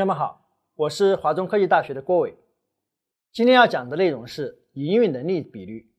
同友们好，我是华中科技大学的郭伟，今天要讲的内容是营运能力比率。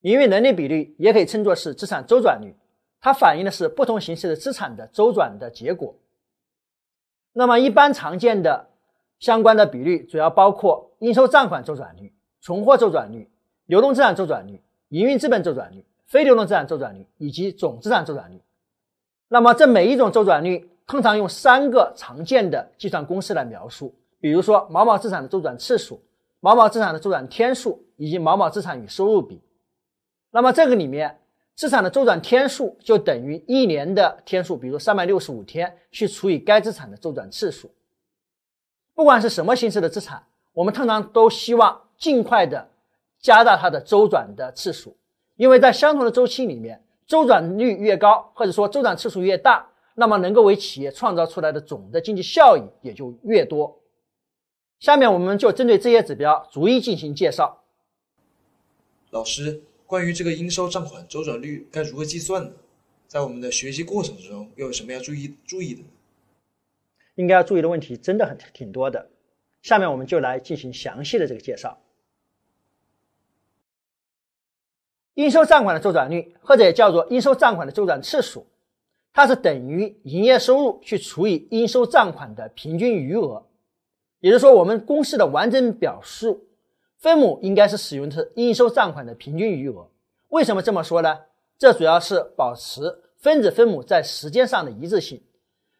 营运能力比率也可以称作是资产周转率，它反映的是不同形式的资产的周转的结果。那么一般常见的相关的比率主要包括应收账款周转率、存货周转率、流动资产周转率、营运资本周转率、非流动资产周转率以及总资产周转率。那么这每一种周转率。通常用三个常见的计算公式来描述，比如说某某资产的周转次数、某某资产的周转天数以及某某资产与收入比。那么这个里面，资产的周转天数就等于一年的天数，比如三百六十五天，去除以该资产的周转次数。不管是什么形式的资产，我们通常都希望尽快的加大它的周转的次数，因为在相同的周期里面，周转率越高或者说周转次数越大。那么，能够为企业创造出来的总的经济效益也就越多。下面我们就针对这些指标逐一进行介绍。老师，关于这个应收账款周转率该如何计算呢？在我们的学习过程中又有什么要注意注意的？应该要注意的问题真的很挺多的。下面我们就来进行详细的这个介绍。应收账款的周转率，或者叫做应收账款的周转次数。它是等于营业收入去除以应收账款的平均余额，也就是说，我们公式的完整表述，分母应该是使用的应收账款的平均余额。为什么这么说呢？这主要是保持分子分母在时间上的一致性。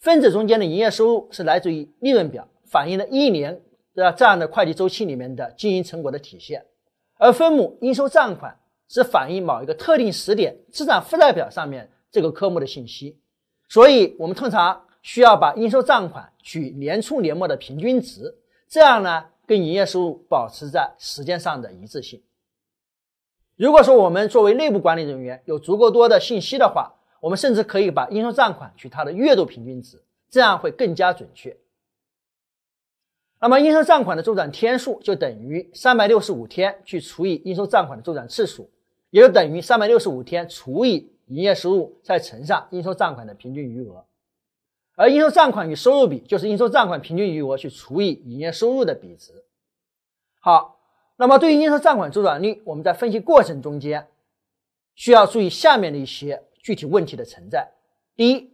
分子中间的营业收入是来自于利润表，反映了一年的这样的会计周期里面的经营成果的体现，而分母应收账款是反映某一个特定时点资产负债表上面这个科目的信息。所以，我们通常需要把应收账款取年初年末的平均值，这样呢，跟营业收入保持在时间上的一致性。如果说我们作为内部管理人员有足够多的信息的话，我们甚至可以把应收账款取它的月度平均值，这样会更加准确。那么，应收账款的周转天数就等于三百六十五天去除以应收账款的周转次数，也就等于三百六十五天除以。营业收入再乘上应收账款的平均余额，而应收账款与收入比就是应收账款平均余额去除以营业收入的比值。好，那么对于应收账款周转率，我们在分析过程中间需要注意下面的一些具体问题的存在。第一，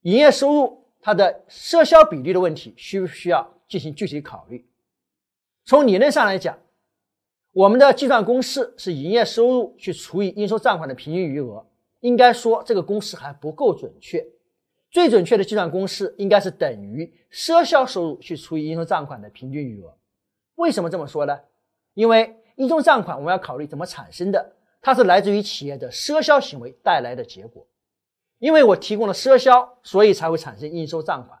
营业收入它的赊销比例的问题，需不需要进行具体考虑？从理论上来讲，我们的计算公式是营业收入去除以应收账款的平均余额。应该说，这个公式还不够准确。最准确的计算公式应该是等于赊销收入去除以应收账款的平均余额。为什么这么说呢？因为应收账款我们要考虑怎么产生的，它是来自于企业的赊销行为带来的结果。因为我提供了赊销，所以才会产生应收账款。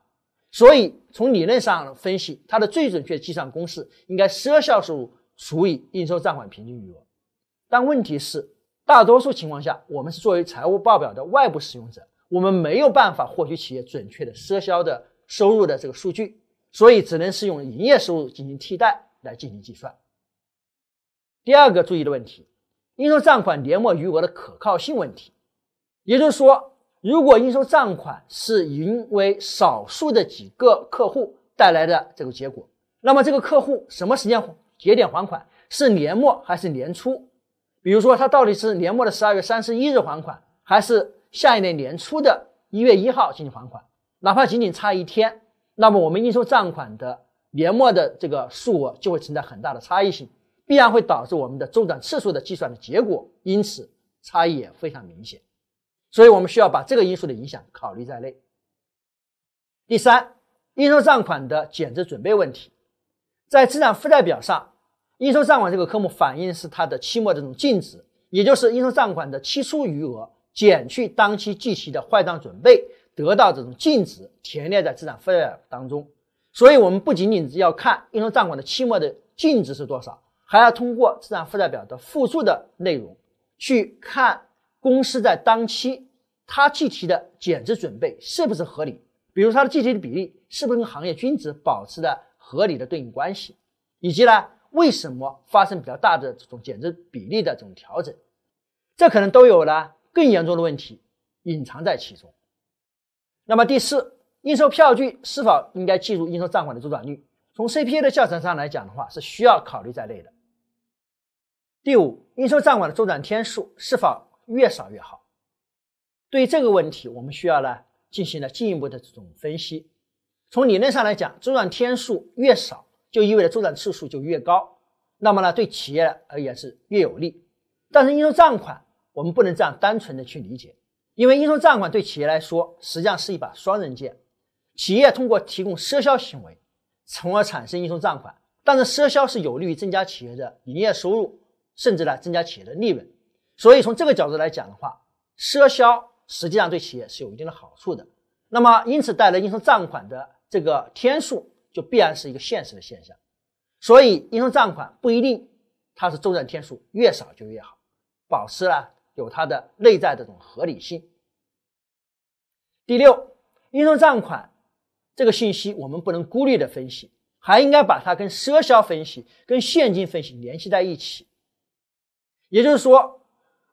所以从理论上分析，它的最准确计算公式应该赊销收入除以应收账款平均余额。但问题是。大多数情况下，我们是作为财务报表的外部使用者，我们没有办法获取企业准确的赊销的收入的这个数据，所以只能是用营业收入进行替代来进行计算。第二个注意的问题，应收账款年末余额的可靠性问题，也就是说，如果应收账款是因为少数的几个客户带来的这个结果，那么这个客户什么时间节点还款，是年末还是年初？比如说，他到底是年末的十二月三十一日还款，还是下一年年初的一月一号进行还款？哪怕仅仅差一天，那么我们应收账款的年末的这个数额就会存在很大的差异性，必然会导致我们的周转次数的计算的结果，因此差异也非常明显。所以我们需要把这个因素的影响考虑在内。第三，应收账款的减值准备问题，在资产负债表上。应收账款这个科目反映是它的期末这种净值，也就是应收账款的期初余额减去当期计提的坏账准备，得到这种净值，填列在资产负债表当中。所以，我们不仅仅要看应收账款的期末的净值是多少，还要通过资产负债表的附注的内容，去看公司在当期它计提的减值准备是不是合理，比如它的计提的比例是不是跟行业均值保持着合理的对应关系，以及呢？为什么发生比较大的这种减值比例的这种调整？这可能都有了更严重的问题隐藏在其中。那么第四，应收票据是否应该计入应收账款的周转率？从 CPA 的教程上来讲的话，是需要考虑在内的。第五，应收账款的周转天数是否越少越好？对于这个问题，我们需要呢进行了进一步的这种分析。从理论上来讲，周转天数越少。就意味着周转次数就越高，那么呢，对企业而言是越有利。但是应收账款我们不能这样单纯的去理解，因为应收账款对企业来说实际上是一把双刃剑。企业通过提供赊销行为，从而产生应收账款。但是赊销是有利于增加企业的营业收入，甚至呢增加企业的利润。所以从这个角度来讲的话，赊销实际上对企业是有一定的好处的。那么因此带来应收账款的这个天数。就必然是一个现实的现象，所以应收账款不一定它是周转天数越少就越好，保持了有它的内在的这种合理性。第六，应收账款这个信息我们不能孤立的分析，还应该把它跟赊销分析、跟现金分析联系在一起。也就是说，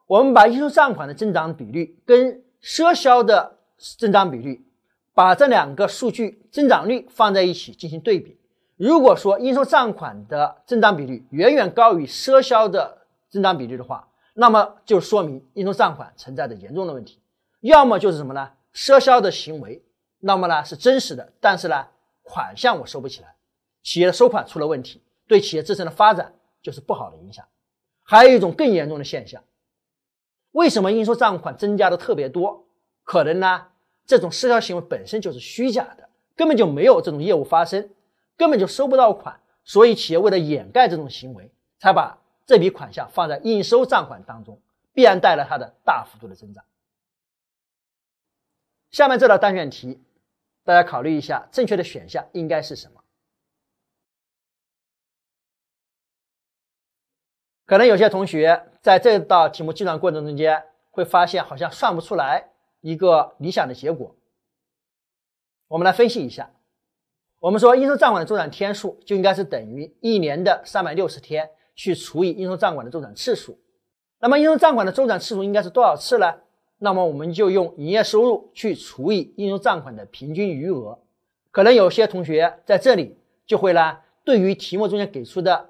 我们把应收账款的增长比率跟赊销的增长比率，把这两个数据。增长率放在一起进行对比，如果说应收账款的增长比率远远高于赊销的增长比率的话，那么就说明应收账款存在着严重的问题，要么就是什么呢？赊销的行为，那么呢是真实的，但是呢款项我收不起来，企业的收款出了问题，对企业自身的发展就是不好的影响。还有一种更严重的现象，为什么应收账款增加的特别多？可能呢这种赊销行为本身就是虚假的。根本就没有这种业务发生，根本就收不到款，所以企业为了掩盖这种行为，才把这笔款项放在应收账款当中，必然带来它的大幅度的增长。下面这道单选题，大家考虑一下，正确的选项应该是什么？可能有些同学在这道题目计算过程中间，会发现好像算不出来一个理想的结果。我们来分析一下，我们说应收账款的周转天数就应该是等于一年的三百六十天去除以应收账款的周转次数，那么应收账款的周转次数应该是多少次呢？那么我们就用营业收入去除以应收账款的平均余额，可能有些同学在这里就会呢，对于题目中间给出的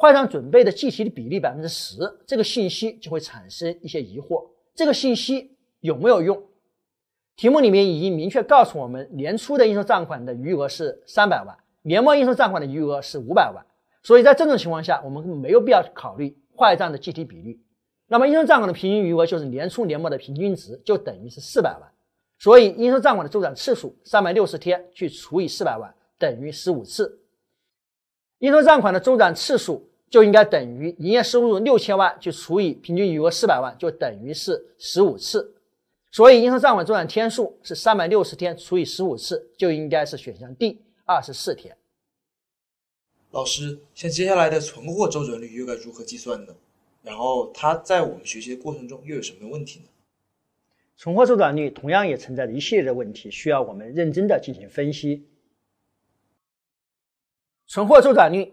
坏账准备的计提的比例百分之十这个信息就会产生一些疑惑，这个信息有没有用？题目里面已经明确告诉我们，年初的应收账款的余额是三百万，年末应收账款的余额是五百万。所以在这种情况下，我们没有必要去考虑坏账的具体比率。那么应收账款的平均余额就是年初年末的平均值，就等于是四百万。所以应收账款的周转次数三百六十天去除以四百万等于十五次。应收账款的周转次数就应该等于营业收入六千万去除以平均余额四百万，就等于是十五次。所以应收账款周转天数是三百六十天除以十五次，就应该是选项 D，二十四天。老师，像接下来的存货周转率又该如何计算呢？然后它在我们学习的过程中又有什么问题呢？存货周转率同样也存在着一系列的问题，需要我们认真的进行分析。存货周转率，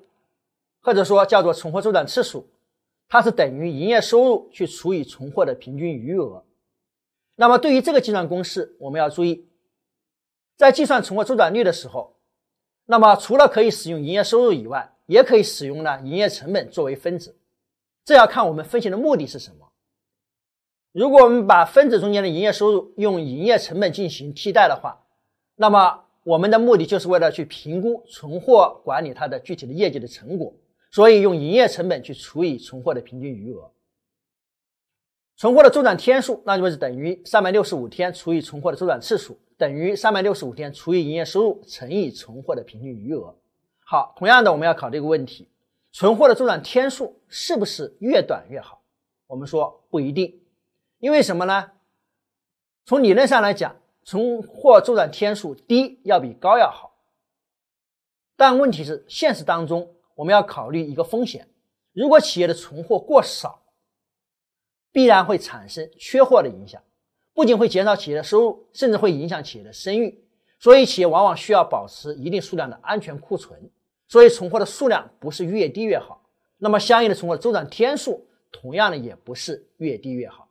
或者说叫做存货周转次数，它是等于营业收入去除以存货的平均余额。那么对于这个计算公式，我们要注意，在计算存货周转率的时候，那么除了可以使用营业收入以外，也可以使用呢营业成本作为分子，这要看我们分析的目的是什么。如果我们把分子中间的营业收入用营业成本进行替代的话，那么我们的目的就是为了去评估存货管理它的具体的业绩的成果，所以用营业成本去除以存货的平均余额。存货的周转天数，那就是等于三百六十五天除以存货的周转次数，等于三百六十五天除以营业收入乘以存货的平均余额。好，同样的我们要考这个问题，存货的周转天数是不是越短越好？我们说不一定，因为什么呢？从理论上来讲，存货周转天数低要比高要好，但问题是现实当中，我们要考虑一个风险，如果企业的存货过少。必然会产生缺货的影响，不仅会减少企业的收入，甚至会影响企业的声誉。所以，企业往往需要保持一定数量的安全库存。所以，存货的数量不是越低越好。那么，相应的存货周转天数同样的也不是越低越好。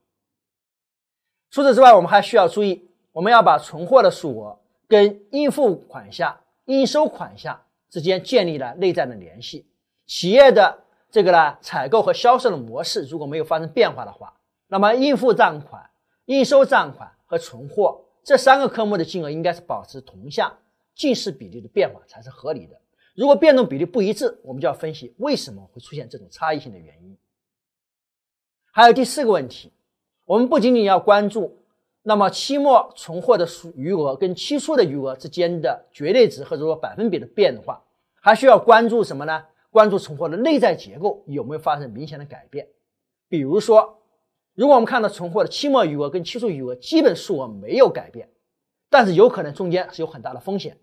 除此之外，我们还需要注意，我们要把存货的数额跟应付款项、应收款项之间建立了内在的联系。企业的这个呢采购和销售的模式如果没有发生变化的话，那么，应付账款、应收账款和存货这三个科目的金额应该是保持同向近似比例的变化才是合理的。如果变动比例不一致，我们就要分析为什么会出现这种差异性的原因。还有第四个问题，我们不仅仅要关注那么期末存货的数余额跟期初的余额之间的绝对值或者说百分比的变化，还需要关注什么呢？关注存货的内在结构有没有发生明显的改变，比如说。如果我们看到存货的期末余额跟期初余额基本数额没有改变，但是有可能中间是有很大的风险。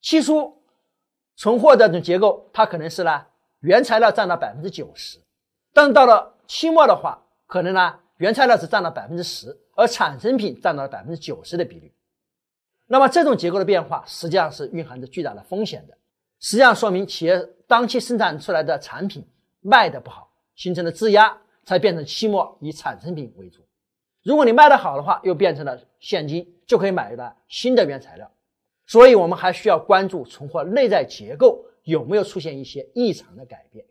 期初存货的这种结构，它可能是呢原材料占到百分之九十，但是到了期末的话，可能呢原材料只占了百分之十，而产成品占到了百分之九十的比率。那么这种结构的变化，实际上是蕴含着巨大的风险的。实际上说明企业当期生产出来的产品卖的不好，形成的质押才变成期末以产成品为主。如果你卖的好的话，又变成了现金，就可以买一段新的原材料。所以，我们还需要关注存货内在结构有没有出现一些异常的改变。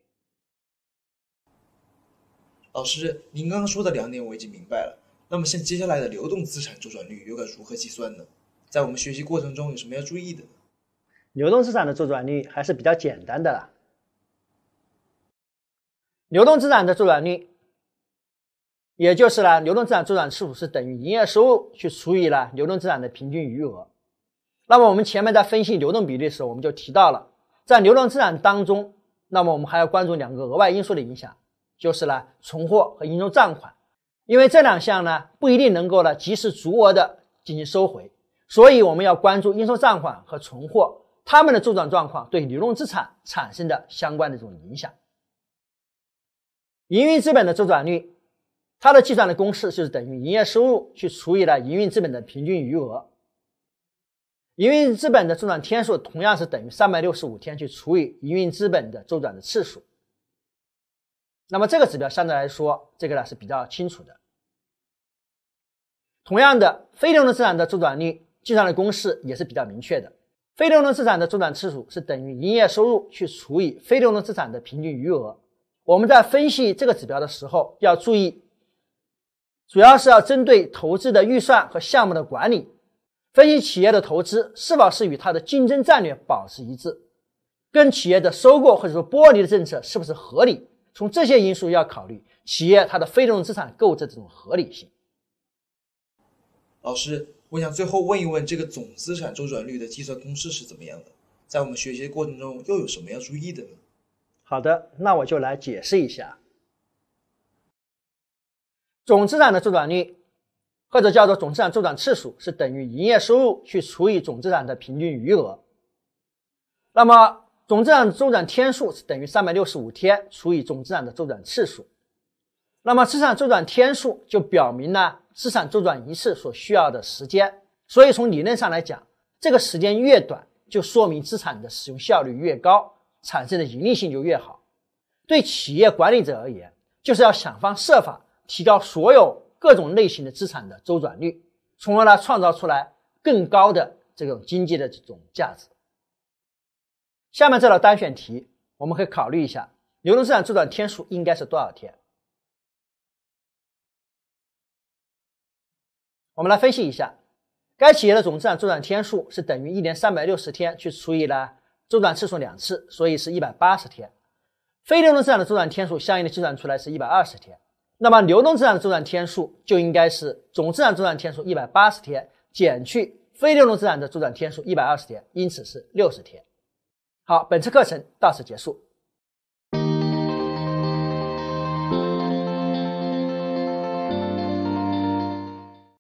老师，您刚刚说的两点我已经明白了。那么，像接下来的流动资产周转率又该如何计算呢？在我们学习过程中有什么要注意的？流动资产的周转率还是比较简单的啦。流动资产的周转率。也就是呢，流动资产周转次数是等于营业收入去除以呢流动资产的平均余额。那么我们前面在分析流动比率时，我们就提到了，在流动资产当中，那么我们还要关注两个额外因素的影响，就是呢存货和应收账款，因为这两项呢不一定能够呢及时足额的进行收回，所以我们要关注应收账款和存货它们的周转状况对流动资产产生的相关的这种影响。营运资本的周转率。它的计算的公式就是等于营业收入去除以了营运资本的平均余额，营运资本的周转天数同样是等于三百六十五天去除以营运资本的周转的次数。那么这个指标相对来说，这个呢是比较清楚的。同样的，非流动资产的周转率计算的公式也是比较明确的。非流动资产的周转次数是等于营业收入去除以非流动资产的平均余额。我们在分析这个指标的时候要注意。主要是要针对投资的预算和项目的管理，分析企业的投资是否是与它的竞争战略保持一致，跟企业的收购或者说剥离的政策是不是合理，从这些因素要考虑企业它的非流动资产购置这种合理性。老师，我想最后问一问，这个总资产周转率的计算公式是怎么样的？在我们学习的过程中又有什么要注意的呢？好的，那我就来解释一下。总资产的周转率，或者叫做总资产周转次数，是等于营业收入去除以总资产的平均余额。那么总资产周转天数是等于三百六十五天除以总资产的周转次数。那么资产周转天数就表明了资产周转一次所需要的时间。所以从理论上来讲，这个时间越短，就说明资产的使用效率越高，产生的盈利性就越好。对企业管理者而言，就是要想方设法。提高所有各种类型的资产的周转率，从而呢创造出来更高的这种经济的这种价值。下面这道单选题，我们可以考虑一下，流动资产周转天数应该是多少天？我们来分析一下，该企业的总资产周转天数是等于一年三百六十天去除以呢周转次数两次，所以是一百八十天。非流动资产的周转天数相应的计算出来是一百二十天。那么流动资产周转天数就应该是总资产周转天数一百八十天减去非流动资产的周转天数一百二十天，因此是六十天。好，本次课程到此结束。